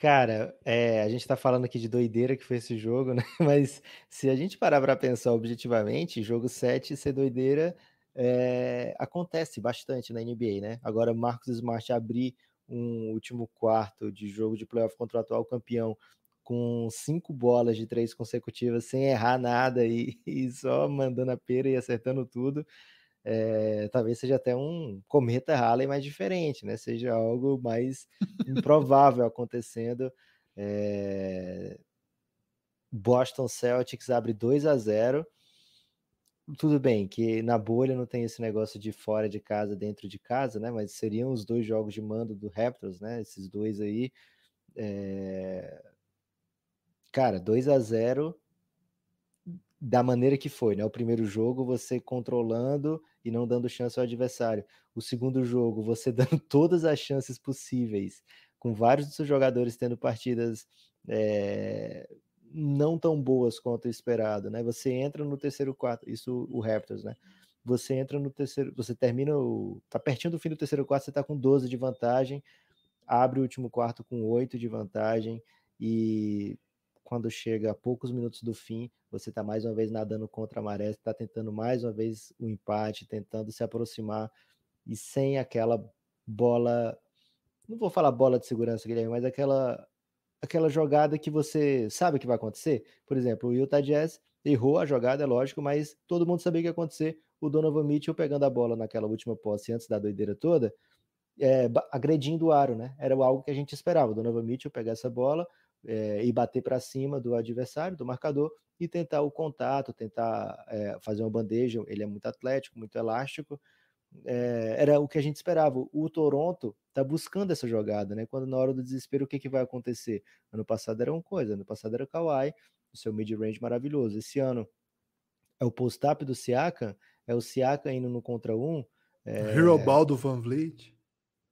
Cara, é, a gente tá falando aqui de doideira que foi esse jogo, né? Mas se a gente parar para pensar objetivamente, jogo 7 ser doideira é, acontece bastante na NBA, né? Agora, Marcos Smart abrir um último quarto de jogo de playoff contra o atual campeão com cinco bolas de três consecutivas sem errar nada e, e só mandando a pera e acertando tudo é, talvez seja até um cometa Halley mais diferente, né? Seja algo mais improvável acontecendo. É... Boston Celtics abre 2 a 0. Tudo bem que na bolha não tem esse negócio de fora de casa, dentro de casa, né? Mas seriam os dois jogos de mando do Raptors, né? Esses dois aí. É... Cara, 2 a 0 da maneira que foi, né? O primeiro jogo você controlando e não dando chance ao adversário. O segundo jogo você dando todas as chances possíveis, com vários dos seus jogadores tendo partidas é, não tão boas quanto o esperado, né? Você entra no terceiro quarto, isso o Raptors, né? Você entra no terceiro, você termina o, tá pertinho do fim do terceiro quarto, você tá com 12 de vantagem, abre o último quarto com 8 de vantagem e quando chega a poucos minutos do fim, você está mais uma vez nadando contra a maré, está tentando mais uma vez o empate, tentando se aproximar e sem aquela bola, não vou falar bola de segurança, Guilherme, mas aquela aquela jogada que você sabe que vai acontecer. Por exemplo, o Utah Jazz errou a jogada, é lógico, mas todo mundo sabia que ia acontecer. O Donovan Mitchell pegando a bola naquela última posse antes da doideira toda, é, agredindo o aro, né? Era algo que a gente esperava. O Donovan Mitchell pegar essa bola, é, e bater para cima do adversário, do marcador, e tentar o contato, tentar é, fazer uma bandeja. Ele é muito atlético, muito elástico. É, era o que a gente esperava. O Toronto está buscando essa jogada, né? Quando na hora do desespero, o que, que vai acontecer? Ano passado era uma coisa, ano passado era o Kawhi, o seu mid-range maravilhoso. Esse ano é o post-up do Siakam, é o Siakam indo no contra um. É... Hirobal do Van Vliet.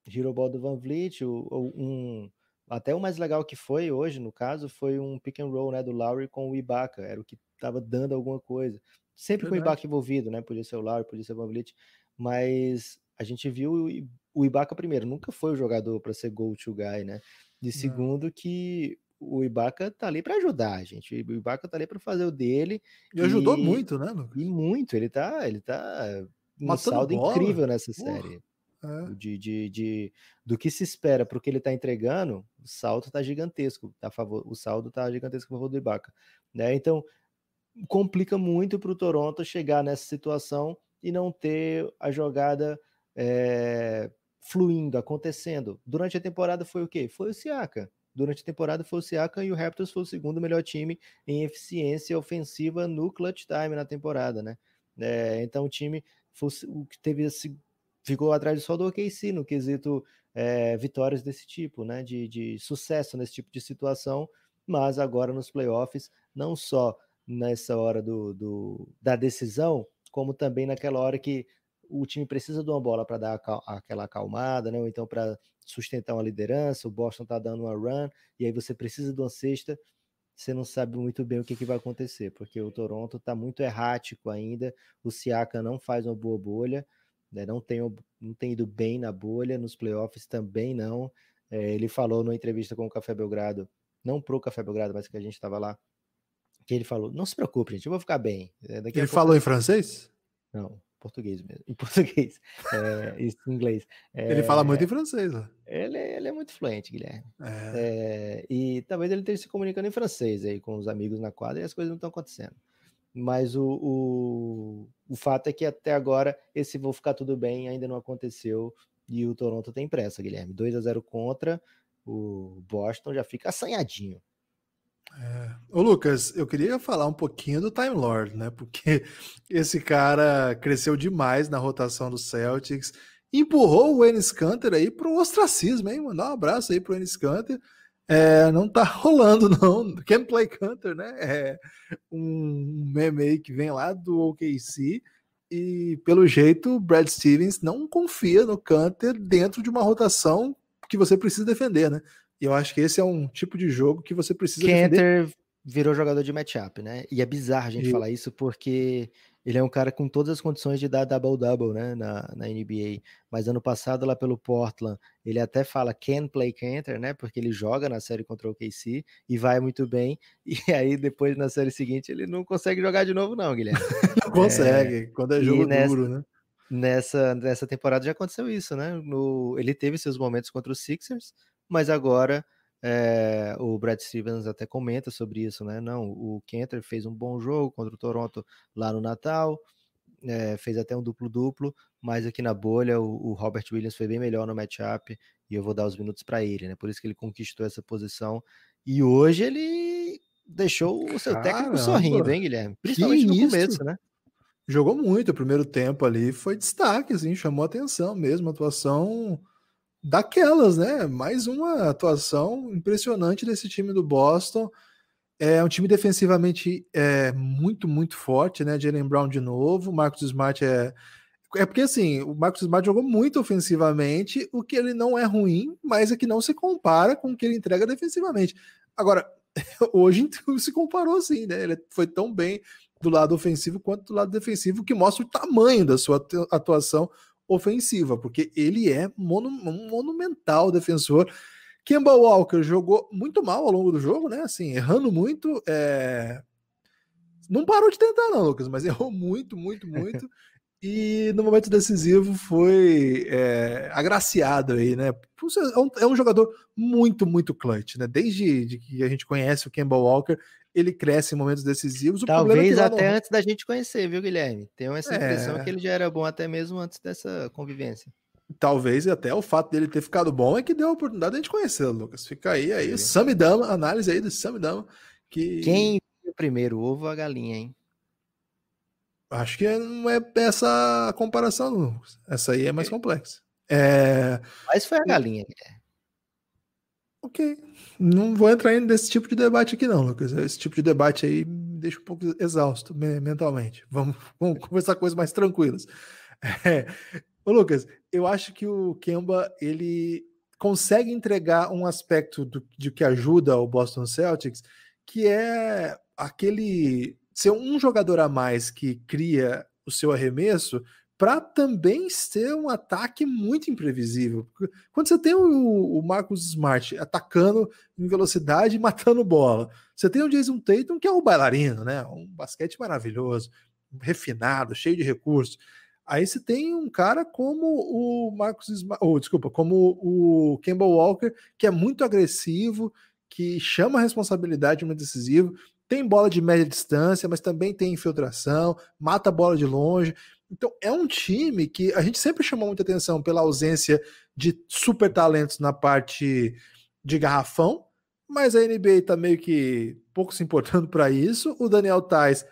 Hirobal do Van Vliet, o, o, um até o mais legal que foi hoje, no caso, foi um pick and roll né, do Lowry com o Ibaka. Era o que estava dando alguma coisa. Sempre Verdade. com o Ibaka envolvido, né? Podia ser o Lowry, podia ser o Van Vliet. Mas a gente viu o Ibaka primeiro. Nunca foi o jogador para ser go-to guy, né? De segundo Não. que o Ibaka tá ali para ajudar, gente. O Ibaka tá ali para fazer o dele. E, e, ajudou muito, né, Lucas? E muito. Ele tá, ele tá um saldo bola. incrível nessa série. É. De, de, de, do que se espera para o que ele está entregando, o salto está gigantesco, tá favor, o saldo está gigantesco a favor do Ibaka. Né? Então, complica muito para o Toronto chegar nessa situação e não ter a jogada é, fluindo, acontecendo. Durante a temporada foi o quê? Foi o Siaka. Durante a temporada foi o Siaka e o Raptors foi o segundo melhor time em eficiência ofensiva no clutch time na temporada, né? É, então o time foi, o que teve esse ficou atrás só do OKC no quesito é, vitórias desse tipo, né? De, de sucesso nesse tipo de situação, mas agora nos playoffs, não só nessa hora do, do da decisão, como também naquela hora que o time precisa de uma bola para dar aquela acalmada, né? Ou então para sustentar uma liderança, o Boston está dando uma run, e aí você precisa de uma cesta, você não sabe muito bem o que, que vai acontecer, porque o Toronto está muito errático ainda, o Siaka não faz uma boa bolha, né, não, tem, não tem ido bem na bolha, nos playoffs também não. É, ele falou numa entrevista com o Café Belgrado, não pro Café Belgrado, mas que a gente estava lá, que ele falou: Não se preocupe, gente, eu vou ficar bem. É, daqui ele falou pouco... em francês? Não, português mesmo. Em português. É, isso, em inglês. É, ele fala muito em francês. Né? Ele, é, ele é muito fluente, Guilherme. É. é. e talvez ele esteja se comunicando em francês aí com os amigos na quadra e as coisas não estão acontecendo. Mas o, o, o fato é que até agora esse vou ficar tudo bem ainda não aconteceu e o Toronto tem pressa, Guilherme. 2 a 0 contra, o Boston já fica assanhadinho. É. Ô Lucas, eu queria falar um pouquinho do Time Lord, né? Porque esse cara cresceu demais na rotação do Celtics, empurrou o Enes Kanter aí para o ostracismo, hein? Mandar um abraço aí para o Enes Kanter. É, não tá rolando, não. Gameplay Hunter, né? É um meme aí que vem lá do OKC. E pelo jeito, Brad Stevens não confia no Canter dentro de uma rotação que você precisa defender, né? E eu acho que esse é um tipo de jogo que você precisa Canter defender. virou jogador de matchup, né? E é bizarro a gente e... falar isso porque ele é um cara com todas as condições de dar double-double né, na, na NBA. Mas ano passado, lá pelo Portland, ele até fala can play canter, né? Porque ele joga na série contra o KC e vai muito bem. E aí, depois, na série seguinte, ele não consegue jogar de novo, não, Guilherme. não consegue, é... quando é jogo nessa, duro, né? Nessa, nessa temporada já aconteceu isso, né? No, ele teve seus momentos contra os Sixers, mas agora é, o Brad Stevens até comenta sobre isso, né? Não, o Kenter fez um bom jogo contra o Toronto lá no Natal, é, fez até um duplo-duplo, mas aqui na bolha o, o, Robert Williams foi bem melhor no matchup e eu vou dar os minutos para ele, né? Por isso que ele conquistou essa posição e hoje ele deixou o seu Caramba. técnico sorrindo, hein, Guilherme? Principalmente que no isso? começo, né? Jogou muito o primeiro tempo ali, foi destaque, assim, chamou atenção mesmo, atuação daquelas, né? Mais uma atuação impressionante desse time do Boston. É um time defensivamente é, muito, muito forte, né? Jalen Brown de novo, Marcos Smart é. É porque assim, o Marcos Smart jogou muito ofensivamente, o que ele não é ruim, mas é que não se compara com o que ele entrega defensivamente. Agora, hoje se comparou assim, né? Ele foi tão bem do lado ofensivo quanto do lado defensivo, que mostra o tamanho da sua atuação ofensiva, porque ele é monu um monumental defensor. Kemba Walker jogou muito mal ao longo do jogo, né? Assim, errando muito. É... Não parou de tentar, não, Lucas, mas errou muito, muito, muito. e no momento decisivo foi é, agraciado aí, né? É um, é um, jogador muito, muito clutch, né? Desde que a gente conhece o Kemba Walker, ele cresce em momentos decisivos. O é Talvez é até não... antes da gente conhecer, viu, Guilherme? Tenho essa impressão é... que ele já era bom até mesmo antes dessa convivência. Talvez até o fato dele ter ficado bom é que deu a oportunidade de a gente conhecê-lo, Lucas. Fica aí, aí, é. Samidama, análise aí do Samidama. Que... Quem primeiro, o ovo ou a galinha, hein? Acho que é, não é essa comparação, Lucas. Essa aí é mais complexa. É... Mas foi a galinha, Guilherme. Ok não vou entrar nesse tipo de debate aqui, não, Lucas. Esse tipo de debate aí me deixa um pouco exausto mentalmente. Vamos, vamos conversar coisas mais tranquilas. É. Ô, Lucas, eu acho que o Kemba ele consegue entregar um aspecto do, de que ajuda o Boston Celtics, que é aquele ser um jogador a mais que cria o seu arremesso, para também ser um ataque muito imprevisível. Quando você tem o, o, Marcus Smart atacando em velocidade e matando bola, você tem o Jason Tatum, que é um bailarino, né? Um basquete maravilhoso, refinado, cheio de recursos. Aí você tem um cara como o Marcus Smart, ou oh, desculpa, como o Kemba Walker, que é muito agressivo, que chama a responsabilidade muito decisivo, tem bola de média distância, mas também tem infiltração, mata a bola de longe. Então é um time que a gente sempre chamou muita atenção pela ausência de super talentos na parte de garrafão, mas a NBA está meio que pouco se importando para isso. O Daniel Tais,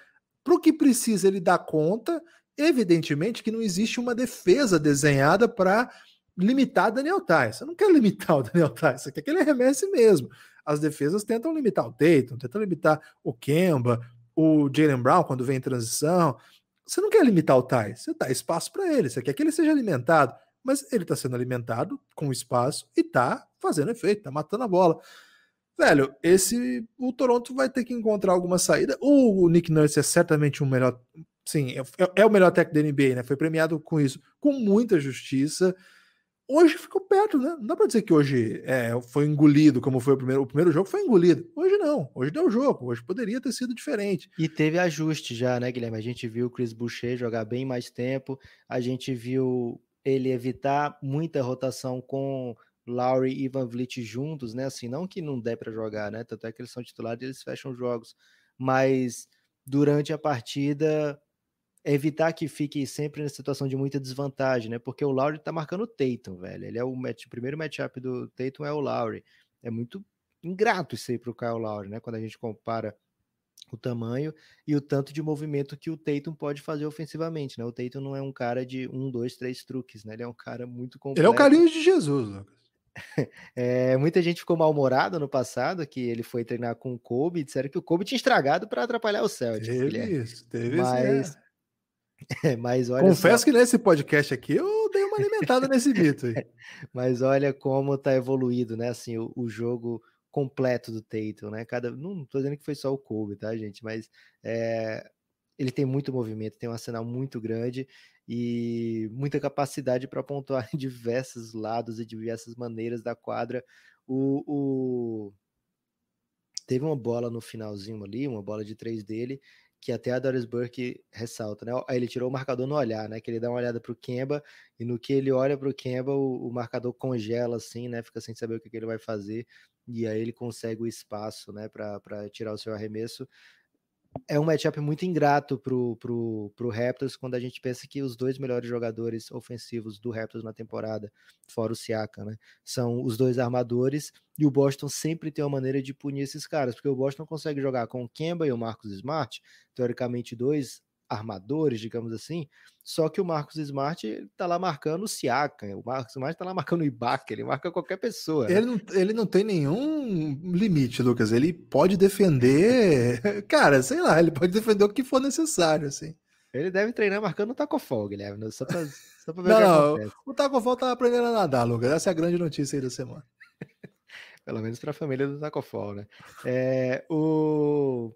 o que precisa, ele dá conta. Evidentemente que não existe uma defesa desenhada para limitar Daniel Tais. Você não quer limitar o Daniel Tais, você quer é que ele arremesse mesmo. As defesas tentam limitar o Dayton, tentam limitar o Kemba, o Jalen Brown quando vem em transição. Você não quer limitar o Thais, você dá espaço para ele, você quer que ele seja alimentado, mas ele está sendo alimentado com espaço e está fazendo efeito, está matando a bola. Velho, esse o Toronto vai ter que encontrar alguma saída. O Nick Nurse é certamente o um melhor, sim, é, é, é, o melhor técnico da NBA, né? Foi premiado com isso, com muita justiça hoje ficou perto, né? Não dá para dizer que hoje é, foi engolido, como foi o primeiro. O primeiro jogo foi engolido. Hoje não. Hoje deu jogo. Hoje poderia ter sido diferente. E teve ajuste já, né, Guilherme? A gente viu o Chris Boucher jogar bem mais tempo. A gente viu ele evitar muita rotação com Lowry e Van Vliet juntos, né? Assim, não que não dê para jogar, né? Tanto é que eles são titulares e eles fecham jogos. Mas durante a partida evitar que fique sempre na situação de muita desvantagem, né? Porque o Lowry tá marcando o Tatum, velho. Ele é o, match, o primeiro matchup do Tatum é o Lowry. É muito ingrato isso aí pro Kyle Lowry, né? Quando a gente compara o tamanho e o tanto de movimento que o Tatum pode fazer ofensivamente, né? O Tatum não é um cara de um, dois, três truques, né? Ele é um cara muito completo. Ele é o carinho de Jesus, Lucas. É, muita gente ficou mal-humorada no passado que ele foi treinar com o Kobe, disseram que o Kobe tinha estragado para atrapalhar o Celtics. Teve isso, teve Mas, isso. Né? É, mas olha Confesso só... que nesse podcast aqui eu dei uma alimentada nesse mito. Aí. Mas olha como tá evoluído, né? Assim, o, o jogo completo do Tatum, né? Cada, não tô dizendo que foi só o Kobe, tá, gente? Mas é, ele tem muito movimento, tem um arsenal muito grande e muita capacidade para pontuar em diversos lados e diversas maneiras da quadra. O, o, teve uma bola no finalzinho ali, uma bola de três dele, que até a Doris Burke ressalta, né? Aí Ele tirou o marcador no olhar, né? Que ele dá uma olhada para o Kemba e no que ele olha para o Kemba, o, o, marcador congela assim, né? Fica sem saber o que, que ele vai fazer e aí ele consegue o espaço, né? Para tirar o seu arremesso é um matchup muito ingrato pro, pro, pro Raptors quando a gente pensa que os dois melhores jogadores ofensivos do Raptors na temporada, fora o Siaka, né? São os dois armadores e o Boston sempre tem uma maneira de punir esses caras, porque o Boston consegue jogar com o Kemba e o Marcos Smart, teoricamente dois armadores, digamos assim, só que o Marcos Smart está lá marcando o Siaka, o Marcos Smart está lá marcando o Ibaka, ele marca qualquer pessoa. Né? Ele, não, ele não tem nenhum limite, Lucas, ele pode defender, cara, sei lá, ele pode defender o que for necessário, assim. Ele deve treinar marcando o Tacofol, Guilherme, né? só para só pra ver não, o que não, O Tacofol tá aprendendo a nadar, Lucas, essa é a grande notícia aí da semana. Pelo menos para a família do Tacofol, né? É, o...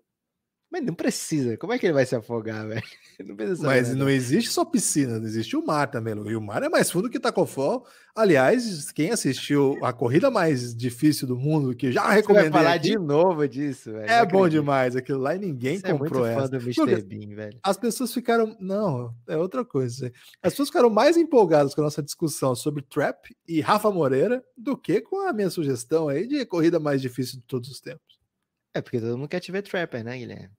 Mas não precisa. Como é que ele vai se afogar, velho? Não precisa. Mas não existe só piscina, não existe o mar também. E o mar é mais fundo que Tacofol. Aliás, quem assistiu a corrida mais difícil do mundo, que já recomendou? vai falar aqui, de novo disso, velho. É bom demais. Aquilo lá e ninguém Você é comprou é essa. Bean, as pessoas ficaram. Não, é outra coisa. As pessoas ficaram mais empolgadas com a nossa discussão sobre Trap e Rafa Moreira do que com a minha sugestão aí de corrida mais difícil de todos os tempos. É porque todo mundo quer te ver trapper, né, Guilherme?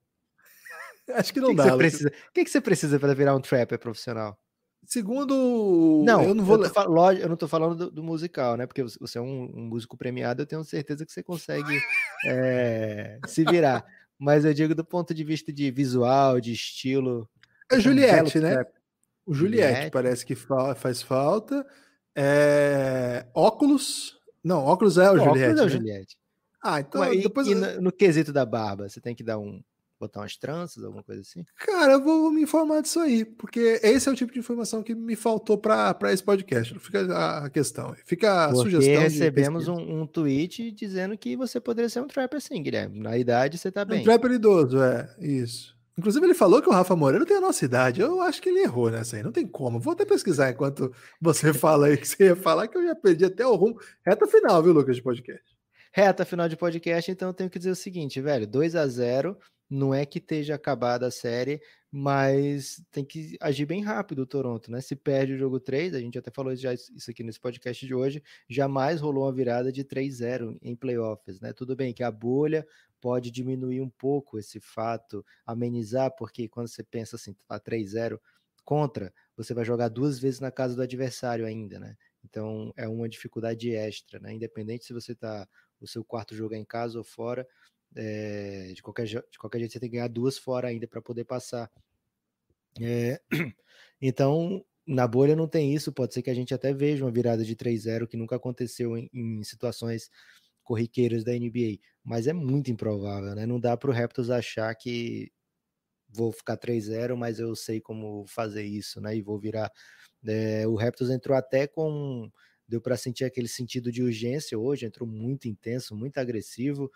Acho que não que dá. O precisa... que, que você precisa para virar um trapper profissional? Segundo. Não, eu não vou. Eu, eu não tô falando do, do, musical, né? Porque você é um, um, músico premiado, eu tenho certeza que você consegue é, se virar. Mas eu digo do ponto de vista de visual, de estilo. É, é Juliette, um né? O Juliette, Juliette, parece que fa faz falta. É... Óculos. Não, óculos é o, o Juliette. Óculos é o né? Juliette. Ah, então Ué, depois... E, eu... no, no, quesito da barba, você tem que dar um... Botar umas tranças, alguma coisa assim? Cara, eu vou, vou me informar disso aí, porque esse é o tipo de informação que me faltou para esse podcast. Fica a, questão. Fica a porque sugestão. recebemos um, um, tweet dizendo que você poderia ser um trapper assim, Guilherme. Na idade você tá é bem. Um trapper idoso, é. Isso. Inclusive, ele falou que o Rafa Moreira tem a nossa idade. Eu acho que ele errou nessa aí. Não tem como. Vou até pesquisar enquanto você fala aí que você ia falar, que eu já perdi até o rumo. Reta final, viu, Lucas, de podcast. Reta final de podcast, então eu tenho que dizer o seguinte, velho, 2 a 0 não é que esteja acabada a série, mas tem que agir bem rápido o Toronto, né? Se perde o jogo 3, a gente até falou já isso aqui nesse podcast de hoje, jamais rolou uma virada de 3-0 em playoffs, né? Tudo bem que a bolha pode diminuir um pouco esse fato, amenizar, porque quando você pensa assim, a tá 3-0 contra, você vai jogar duas vezes na casa do adversário ainda, né? Então é uma dificuldade extra, né? Independente se você está o seu quarto jogo é em casa ou fora. É, de, qualquer, de qualquer jeito, você tem que ganhar duas fora ainda para poder passar. É, então, na bolha não tem isso. Pode ser que a gente até veja uma virada de 3-0 que nunca aconteceu em, em, situações corriqueiras da NBA, mas é muito improvável, né? Não dá para o Raptors achar que vou ficar 3-0, mas eu sei como fazer isso, né? E vou virar. É, o Raptors entrou até com deu para sentir aquele sentido de urgência hoje, entrou muito intenso, muito agressivo,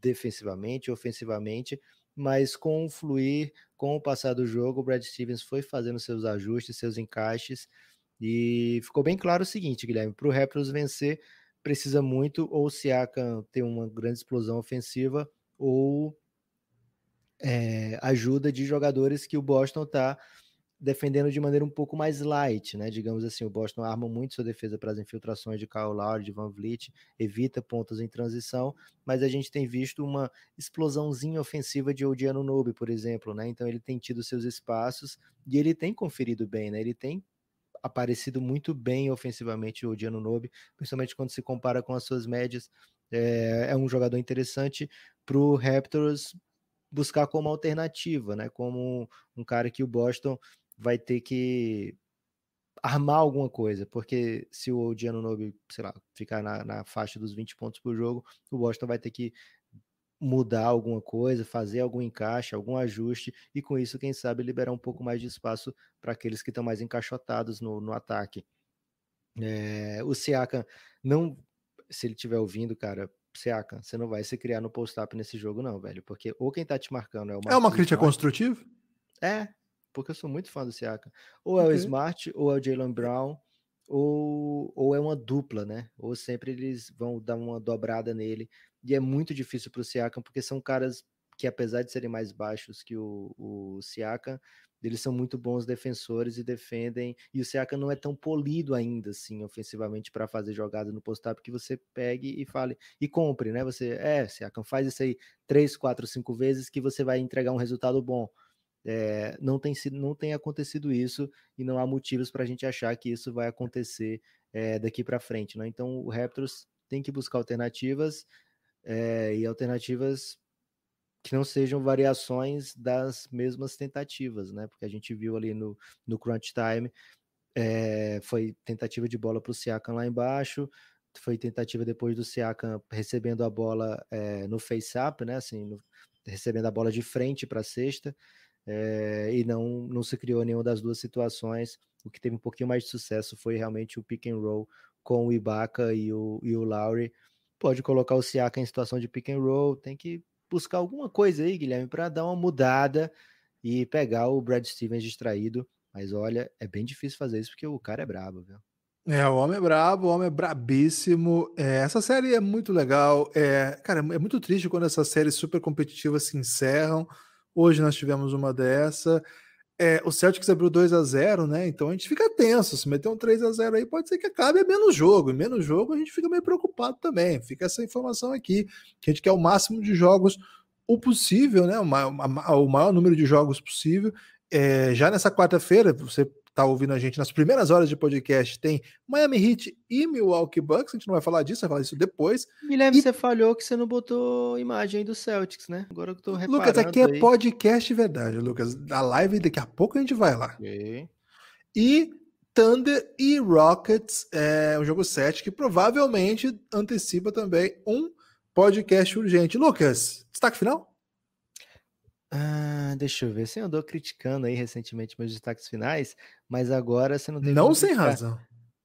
defensivamente, ofensivamente, mas com o fluir, com o passar do jogo, o Brad Stevens foi fazendo seus ajustes, seus encaixes, e ficou bem claro o seguinte, Guilherme, para o Raptors vencer, precisa muito ou o Siakam ter uma grande explosão ofensiva, ou é, ajuda de jogadores que o Boston está defendendo de maneira um pouco mais light, né? Digamos assim, o Boston arma muito sua defesa para as infiltrações de Kyle Lowry, de Van Vliet, evita pontas em transição, mas a gente tem visto uma explosãozinha ofensiva de Odiano Nobe, por exemplo, né? Então ele tem tido seus espaços e ele tem conferido bem, né? Ele tem aparecido muito bem ofensivamente o Odiano Nobe, principalmente quando se compara com as suas médias. É, é um jogador interessante para o Raptors buscar como alternativa, né? Como um cara que o Boston vai ter que armar alguma coisa, porque se o Diano Nobre, sei lá, ficar na, na, faixa dos 20 pontos por jogo, o Boston vai ter que mudar alguma coisa, fazer algum encaixe, algum ajuste, e com isso, quem sabe, liberar um pouco mais de espaço para aqueles que estão mais encaixotados no, no ataque. É, o Siakam não, se ele estiver ouvindo, cara, Siakam, você não vai se criar no post-up nesse jogo não, velho, porque ou quem tá te marcando é o Marcos É uma crítica Smart, construtiva? É, porque eu sou muito fã do Siakam. Ou é uhum. o Smart, ou é o Jalen Brown, ou, ou é uma dupla, né? Ou sempre eles vão dar uma dobrada nele. E é muito difícil para o Siakam, porque são caras que, apesar de serem mais baixos que o, o Siakam, eles são muito bons defensores e defendem. E o Siakam não é tão polido ainda, assim, ofensivamente, para fazer jogada no post-up que você pegue e fale e compre, né? Você é Siakam, faz isso aí três, quatro, cinco vezes que você vai entregar um resultado bom é, não, tem sido, não tem acontecido isso e não há motivos para a gente achar que isso vai acontecer é, daqui para frente. Né? Então o Raptors tem que buscar alternativas é, e alternativas que não sejam variações das mesmas tentativas, né? Porque a gente viu ali no, no crunch time foi tentativa de bola para o Siakam lá embaixo, foi tentativa depois do Siakam recebendo a bola no face-up, né? Assim, no, recebendo a bola de frente para a sexta é, e não, não se criou nenhuma das duas situações. O que teve um pouquinho mais de sucesso foi realmente o pick and roll com o Ibaka e o, e o Lowry. Pode colocar o Siaka em situação de pick and roll, tem que buscar alguma coisa aí, Guilherme, para dar uma mudada e pegar o Brad Stevens distraído. Mas olha, é bem difícil fazer isso porque o cara é brabo, viu? É, o homem é brabo, o homem é brabíssimo. É, essa série é muito legal. É, cara, é muito triste quando essas séries super competitivas se encerram. Hoje nós tivemos uma dessa. É, o Celtics abriu 2 a 0 né? Então a gente fica tenso. Se meter um 3 a 0 aí, pode ser que acabe é menos jogo. E menos jogo a gente fica meio preocupado também. Fica essa informação aqui, que a gente quer o máximo de jogos o possível, né? O maior, o maior número de jogos possível. É, já nessa quarta-feira, você está ouvindo a gente nas primeiras horas de podcast, tem Miami Heat e Milwaukee Bucks. A gente não vai falar disso, vai falar isso depois. Guilherme, e... você falhou que você não botou imagem do Celtics, né? Agora que eu tô reparando. Lucas, aqui é aí. é podcast verdade, Lucas. A live daqui a pouco a gente vai lá. Okay. E Thunder e Rockets, é um jogo 7 que provavelmente antecipa também um podcast urgente. Lucas, destaque final? Ah, deixa eu ver. Você andou criticando aí recentemente meus destaques finais, mas agora você não tem. Não sem criticar, razão.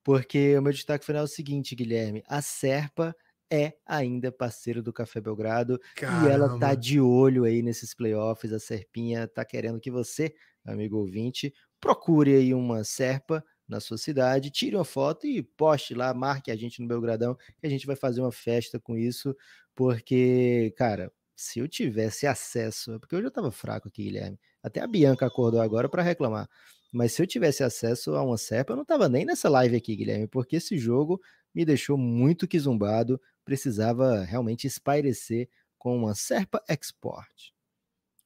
Porque o meu destaque final é o seguinte, Guilherme: a Serpa é ainda parceiro do Café Belgrado Caramba. e ela tá de olho aí nesses playoffs. A Serpinha tá querendo que você, amigo ouvinte, procure aí uma Serpa na sua cidade, tire uma foto e poste lá, marque a gente no Belgradão, que a gente vai fazer uma festa com isso, porque, cara, se eu tivesse acesso, é porque hoje eu estava fraco aqui, Guilherme. Até a Bianca acordou agora para reclamar. Mas se eu tivesse acesso a uma SERPA, eu não estava nem nessa live aqui, Guilherme, porque esse jogo me deixou muito quizumbado. Precisava realmente espairecer com uma SERPA Export.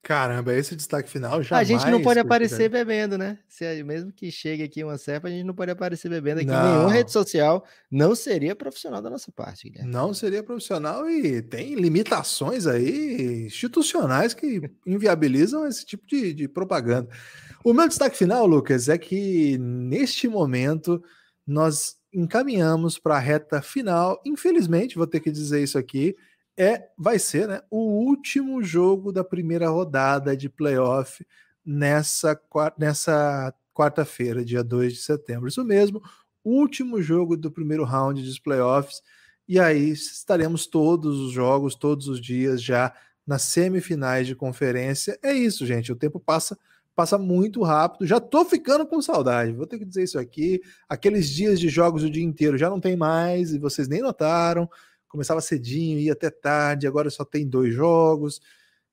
Caramba, esse destaque final já. A gente não pode aparecer bebendo, né? Se, mesmo que chegue aqui uma cepa, a gente não pode aparecer bebendo aqui. em Nenhuma rede social não seria profissional da nossa parte, Guilherme. Não seria profissional e tem limitações aí institucionais que inviabilizam esse tipo de, de propaganda. O meu destaque final, Lucas, é que neste momento nós encaminhamos para a reta final. Infelizmente, vou ter que dizer isso aqui é, vai ser né, o último jogo da primeira rodada de playoff nessa, nessa quarta-feira, dia 2 de setembro. Isso mesmo, último jogo do primeiro round dos playoffs. E aí estaremos todos os jogos, todos os dias já nas semifinais de conferência. É isso, gente. O tempo passa passa muito rápido. Já tô ficando com saudade. Vou ter que dizer isso aqui. Aqueles dias de jogos o dia inteiro já não tem mais e vocês nem notaram começava cedinho, ia até tarde, agora só tem dois jogos.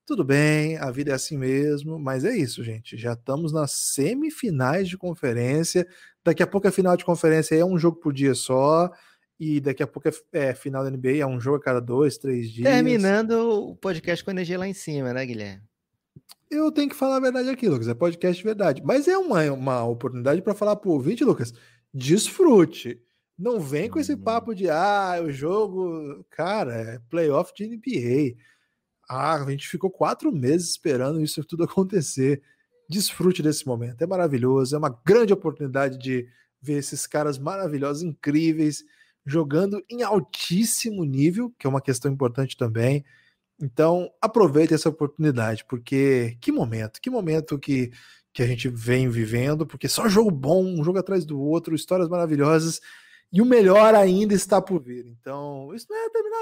Tudo bem, a vida é assim mesmo, mas é isso, gente. Já estamos nas semifinais de conferência. Daqui a pouco a é final de conferência é um jogo por dia só. E daqui a pouco é, é final da NBA, é um jogo a cada dois, três dias. Terminando o podcast com energia lá em cima, né, Guilherme? Eu tenho que falar a verdade aqui, Lucas. É podcast de verdade. Mas é uma, uma oportunidade para falar para o ouvinte, Lucas. Desfrute não vem com esse papo de ah, o jogo, cara, é playoff de NBA. Ah, a gente ficou quatro meses esperando isso tudo acontecer. Desfrute desse momento, é maravilhoso, é uma grande oportunidade de ver esses caras maravilhosos, incríveis, jogando em altíssimo nível, que é uma questão importante também. Então, aproveite essa oportunidade, porque que momento, que momento que, que a gente vem vivendo, porque só jogo bom, um jogo atrás do outro, histórias maravilhosas. E o melhor ainda está por vir. Então, isso não é terminar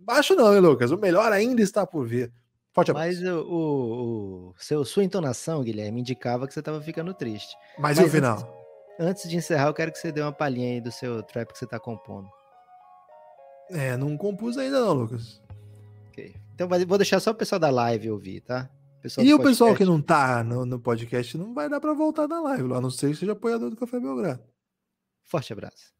baixo não, hein, Lucas? O melhor ainda está por vir. Forte Mas o, o, seu, sua entonação, Guilherme, indicava que você estava ficando triste. Mas, Mas e o final? Antes, de encerrar, eu quero que você dê uma palhinha aí do seu trap que você está compondo. É, não compus ainda, não, Lucas. Ok. Então vou deixar só o pessoal da live ouvir, tá? Pessoal e o podcast. pessoal que não tá no, no podcast não vai dar para voltar na live, a não ser que seja apoiador do Café Belgrado. Forte abraço.